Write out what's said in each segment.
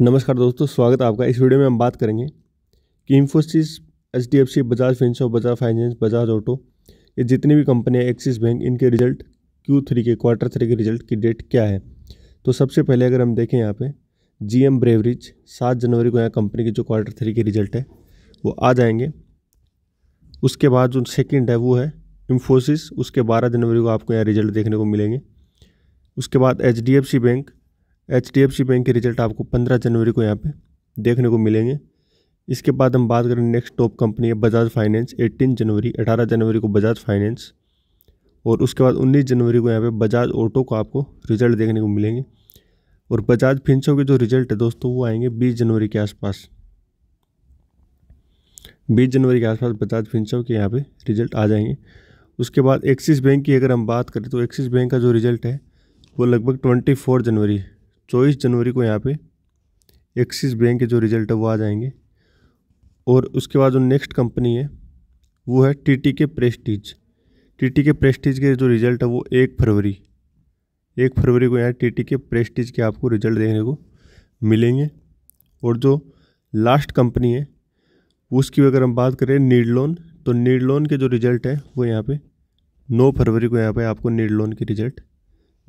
नमस्कार दोस्तों स्वागत है आपका इस वीडियो में हम बात करेंगे कि Infosys H D F C Bajaj Finserv Bajaj Finance Bajaj Auto ये जितनी भी कंपनियाँ एक्सिस बैंक इनके रिजल्ट क्यू थ्री के क्वार्टर थ्री के रिजल्ट की डेट क्या है तो सबसे पहले अगर हम देखें यहाँ पे जी एम ब्रेवरेज सात जनवरी को यहाँ कंपनी के जो क्वार्टर थ्री के रिजल्ट है वो आ जाएंगे उसके बाद जो सेकेंड है वो है इन्फोसिस उसके बारह जनवरी को आपको यहाँ रिजल्ट देखने को मिलेंगे उसके बाद H D F C bank H D F C bank के रिजल्ट आपको पंद्रह जनवरी को यहाँ पे देखने को मिलेंगे इसके बाद हम बात करें नेक्स्ट टॉप कंपनी है बजाज फाइनेंस 18 जनवरी 18 जनवरी को बजाज फाइनेंस और उसके बाद 19 जनवरी को यहाँ पे बजाज ऑटो को आपको रिजल्ट देखने को मिलेंगे और बजाज फिंसो के जो रिजल्ट है दोस्तों वो आएंगे बीस जनवरी के आसपास बीस जनवरी के आसपास बजाज फिंसो के यहाँ पर रिजल्ट आ जाएंगे उसके बाद एक्सिस बैंक की अगर हम बात करें तो एक्सिस बैंक का जो रिजल्ट है वो लगभग ट्वेंटी जनवरी चौबीस जनवरी को यहाँ पे एक्सिस बैंक के जो रिज़ल्ट है वो आ जाएंगे और उसके बाद जो नेक्स्ट कंपनी है वो है T T K Prestige T T K Prestige के जो रिज़ल्ट है वो एक फरवरी एक फरवरी को यहाँ टी टी के प्रेस्टीज के आपको रिज़ल्ट देखने को मिलेंगे और जो लास्ट कंपनी है उसकी अगर हम बात करें नीडलोन तो नीडलोन के जो रिज़ल्ट है वो यहाँ पे 9 फरवरी को यहाँ पे आपको नीडलोन के रिज़ल्ट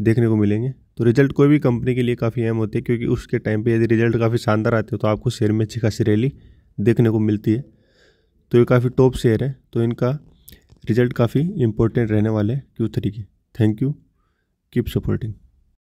देखने को मिलेंगे तो रिजल्ट कोई भी कंपनी के लिए काफ़ी अहम होते हैं क्योंकि उसके टाइम पे यदि रिजल्ट काफ़ी शानदार आते हो तो आपको शेयर में अच्छी खासी रैली देखने को मिलती है तो ये काफ़ी टॉप शेयर है तो इनका रिजल्ट काफ़ी इंपॉर्टेंट रहने वाले है Q three thank you keep supporting